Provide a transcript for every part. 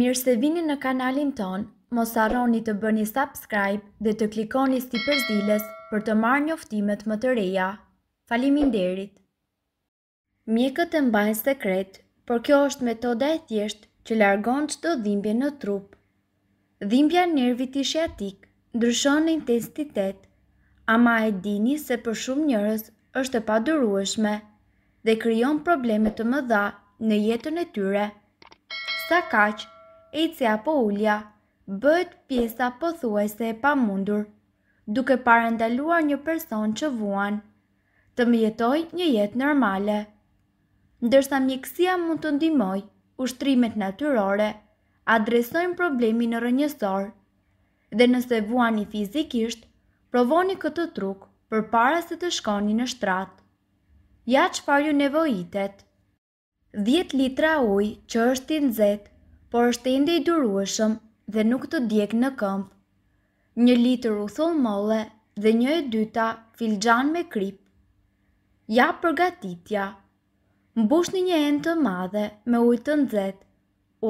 Mirë se vini në kanalin ton, mos arroni të bëni subscribe dhe të klikoni si përzdiles për të marrë njoftimet më të reja. Falimin derit! Mjekët e mbajnë sekret, por kjo është metoda e thjesht që largon që të dhimbje në trup. Dhimbja nervit i shiatik ndryshon në intensitet, ama e dini se për shumë njërës është e padurueshme dhe kryon problemet të më dha në jetën e tyre. Sa kaqë, cja apo ullja, bëhet pjesa pëthuese e pamundur, duke parendaluar një person që vuan, të më jetoj një jetë normale. Ndërsa mjekësia mund të ndimoj, ushtrimet natyrore, adresojnë problemi në rënjësor, dhe nëse vuani fizikisht, provoni këtë truk për para se të shkoni në shtratë. Ja që farju nevojitet. 10 litra uj që është i nëzet por është ende i durueshëm dhe nuk të djek në këmp. Një litër u thonë molle dhe një e dyta filxan me krip. Ja përgatitja. Mbush një një endë të madhe me ujtë të nëzet,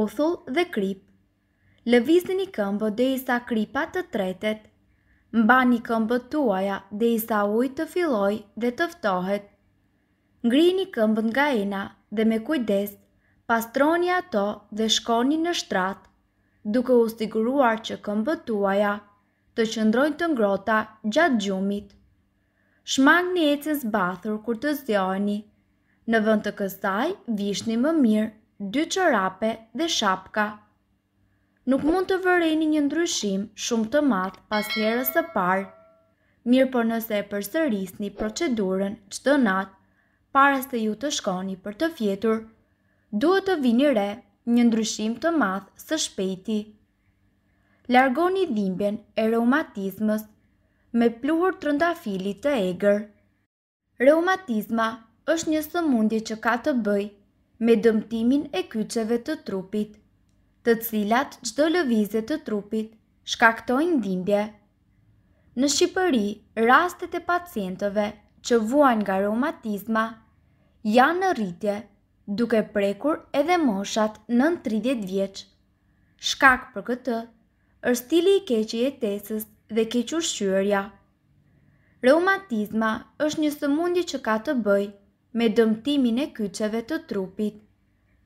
uthull dhe krip. Lëvizni një këmbë dhe i sa kripat të tretet. Mba një këmbë tuaja dhe i sa ujtë të filoj dhe të ftohet. Ngri një këmbë nga ena dhe me kujdes pastroni ato dhe shkoni në shtrat, duke u siguruar që këmbët tuaja të qëndrojnë të ngrota gjatë gjumit. Shmang një ecës zbathur kur të zjojni, në vënd të kësaj vishni më mirë dy qërape dhe shapka. Nuk mund të vëreni një ndryshim shumë të madh pas herës së parë, mirë për po nëse e përsërisni procedurën të natë, pare se ju të shkoni për të fjetur, duhet të vini re një ndryshim të madh së shpejti. Largoni dhimbjen e reumatizmës me pluhur rëndafilit të egër. Reumatizma është një sëmundje që ka të bëj me dëmtimin e kyqeve të trupit, të cilat qdo lëvizje të trupit shkaktojnë dhimbje. Në Shqipëri, rastet e pacientëve që vuajnë nga reumatizma janë në rritje duke prekur edhe moshat në 30 vjeq. Shkak për këtë, është stili i keqe jetesës dhe keqë ushqyërja. Reumatizma është një sëmundje që ka të bëj me dëmtimin e kyqeve të trupit,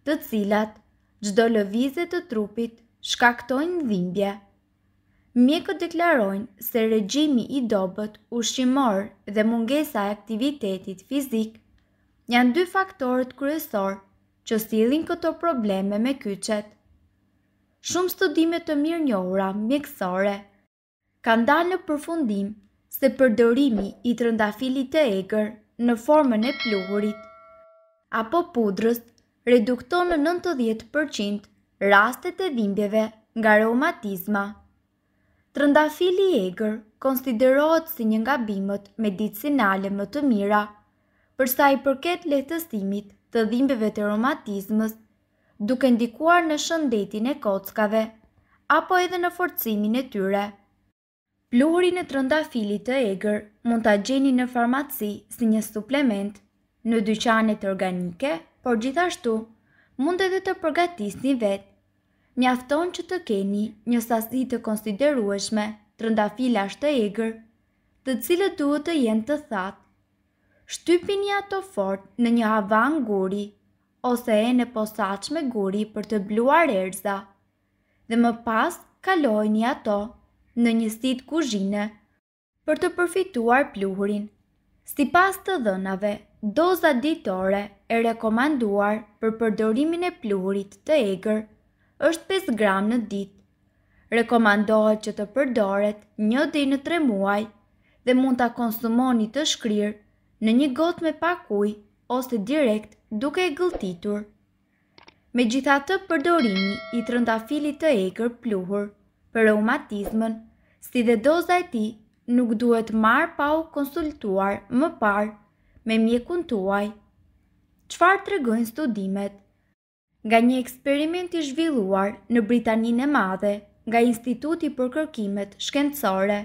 të cilat gjdo lëvizet të trupit shkaktojnë dhimbje. Mjekët deklarojnë se regjimi i dobet ushqimor dhe mungesa e aktivitetit fizikë janë dy faktorët kryesor që sillin këto probleme me kyçet. Shumë studime të mirë njohura mjekësore kanë dalë në përfundim se përdorimi i trëndafilit të egër në formën e pluhurit apo pudrës redukton në 90% rastet e dhimbjeve nga reumatizma. Trëndafili i egër konsiderohet si një nga bimët medicinale më të mira – përsa i përket lehtësimit të dhimbeve të romatizmës, duke ndikuar në shëndetin e kockave, apo edhe në forcimin e tyre. Plurin e trëndafilit të egrë mund të gjeni në farmaci si një suplement, në dyqanet organike, por gjithashtu mund edhe të përgatisni vetë. Mjafton që të keni një sasi të konsiderueshme trëndafilash të egrë, të cilët duhet të jenë të thatë shtypin një ato fort në një havan guri, ose e në posaq me guri për të bluar erza, dhe më pas kalojnë një ato në një sit kuzhine për të përfituar pluhurin. Si pas të dhënave, doza ditore e rekomanduar për përdorimin e pluhurit të egrë është 5 gram në ditë. Rekomandohet që të përdoret një dinë në tre muaj dhe mund të konsumoni të shkrirë në një gotë me pak ujë ose direkt duke e gëlltitur. Me gjitha të përdorimi i të rëndafilit të eker pluhur për reumatizmën, si dhe doza e ti nuk duhet marë pa u konsultuar më parë me mjekun tuaj. Qfar të regojnë studimet? Nga një eksperiment i zhvilluar në Britaninë e Madhe nga Instituti për Kërkimet Shkencore,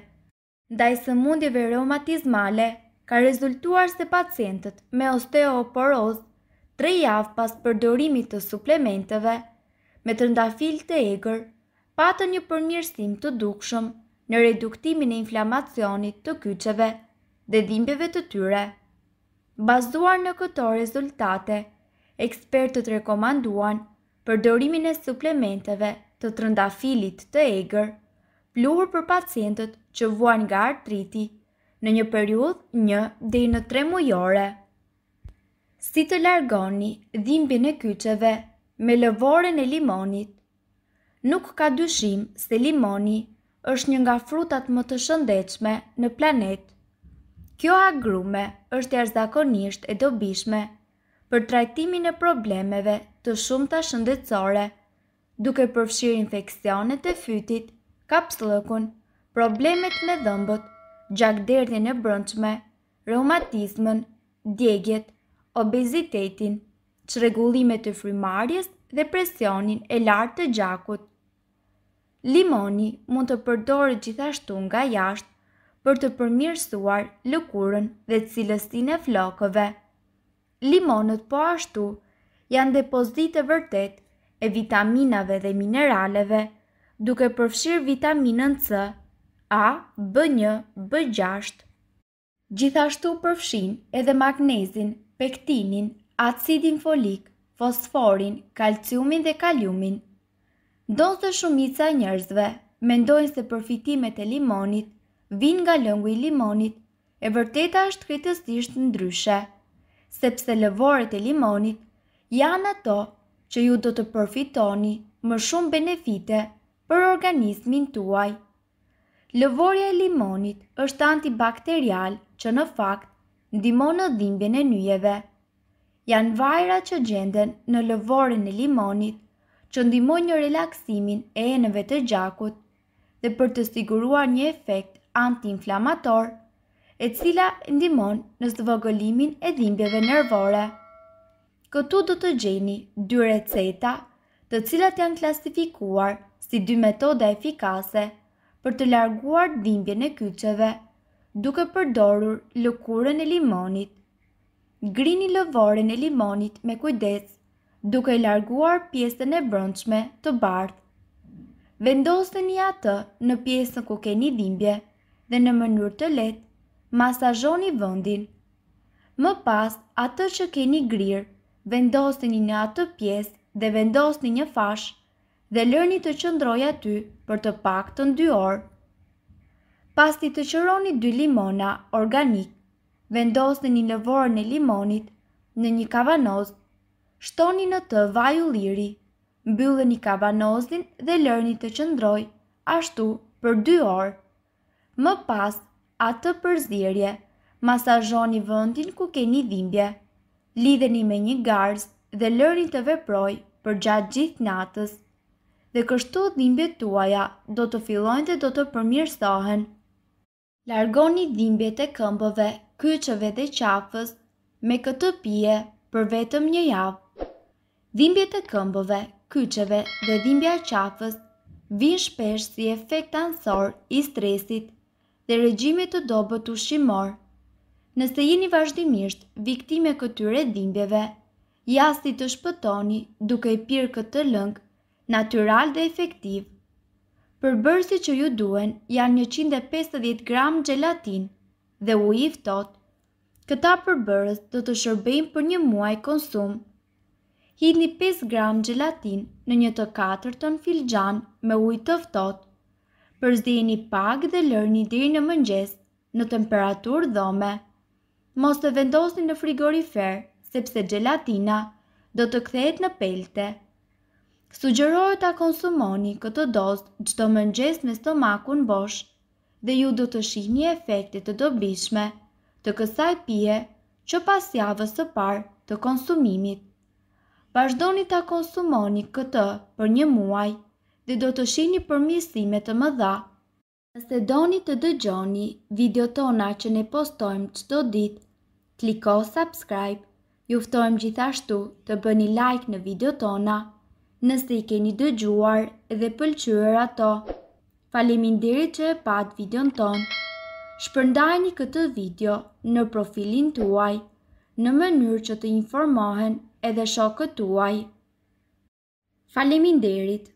ndaj së mundjeve reumatizmale ka rezultuar se pacientët me osteoporoz, tre javë pas përdorimit të suplementeve, me të ndafil të egrë, patë një përmjërsim të dukshëm në reduktimin e inflamacionit të kyqeve dhe dhimbjeve të tyre. Bazuar në këto rezultate, ekspertët rekomanduan përdorimin e suplementeve të trëndafilit të egrë, pluhur për pacientët që vuan nga artriti, në një periud një dhe në tre mujore. Si të largoni dhimbin e kyqeve me lëvorën e limonit? Nuk ka dyshim se limoni është një nga frutat më të shëndechme në planet. Kjo agrume është jashtëzakonisht e dobishme për trajtimin e problemeve të shumta shëndetësore, duke përfshirë infeksionet e fytit, kapsllëkun, problemet me dhëmbët gjakderdin e brëndshme, reumatismën, djegjet, obezitetin, qregullimet të frimarjes dhe presionin e lartë të gjakut. Limoni mund të përdore gjithashtu nga jashtë për të përmirësuar lëkurën dhe cilëstin e flokëve. Limonët po ashtu janë depozitë vërtet e vitaminave dhe mineraleve, duke përfshirë vitaminën C, A, B1, B6. Gjithashtu përfshin edhe magnezin, pektinin, acidin folik, fosforin, kalciumin dhe kaliumin. Do të shumica njerëzve mendojnë se përfitimet e limonit vin nga lëngu i limonit, e vërteta është kritësisht ndryshe, sepse lëvorët e limonit janë ato që ju do të përfitoni më shumë benefite për organizmin tuaj. Lëvorja e limonit është antibakterial që në fakt ndimon në dhimbjen e nyjeve. Janë vajra që gjenden në lëvorin e limonit që ndimon një relaksimin e enëve të gjakut dhe për të siguruar një efekt anti-inflamator e cila ndimon në zvogëlimin e dhimbjeve nervore. Këtu do të gjeni dy receta të cilat janë klasifikuar si dy metoda efikase për të larguar dhimbje në kyqeve, duke përdorur lëkurën e limonit. Grini lëvorën e limonit me kujdes, duke i larguar pjesën e brëndshme të bardh. Vendosteni atë në pjesën ku keni dhimbje dhe në mënyrë të letë masazhoni vendin. Më pas, atë që keni grirë, vendosteni në atë pjesë dhe vendosni një fashë dhe lërni të qëndroj aty për të pak të ndy orë. Pasti të qëroni dy limona organik, vendos në një lëvorë në limonit në një kavanoz, shtoni në të vaj u liri, mbyllë një kavanozin dhe lërni të qëndroj ashtu për dy orë. Më pas atë të përzirje, masajoni vëndin ku ke një dhimbje, lidheni me një garz dhe lërni të veproj për gjatë gjithë natës dhe kështu dhimbje tuaja do të fillojnë dhe do të përmirësohen. Largoni dhimbje të këmbëve, kyqëve dhe qafës me këtë pije për vetëm një javë. Dhimbje të këmbëve, kyqëve dhe dhimbja qafës vinë shpesh si efekt ansor i stresit dhe regjimit të dobët të shimor. Nëse jeni vazhdimisht viktime këtyre dhimbjeve, jasti të shpëtoni duke i pyrë këtë lëngë natyral dhe efektiv. Përbërësit që ju duen janë 150 gram gjelatin dhe u i fëtot. Këta përbërës do të shërbejmë për një muaj konsum. një 5 gram gjelatin në një të katër ton filxan me ujë të fëtot. një pak dhe një diri në mëngjes në temperatur dhome. Mos të vendosni në frigorifer sepse gjelatina do të kthehet në pelte. Sugjerohet ta konsumoni këtë dozë çdo mëngjes me stomakun bosh dhe ju do të shihni efekte të dobishme të kësaj pije që pas javës së parë të konsumimit. Vazhdoni ta konsumoni këtë për një muaj dhe do të shihni përmirësime të mëdha. Nëse doni të dëgjoni videot tona që ne postojmë çdo ditë, kliko subscribe. Juftojmë gjithashtu të bëni like në videot tona nëse i keni dëgjuar dhe pëlqyer ato. Faleminderit që e pat videon ton. Shpërndajni këtë video në profilin tuaj, në mënyrë që të informohen edhe shokët tuaj. Faleminderit.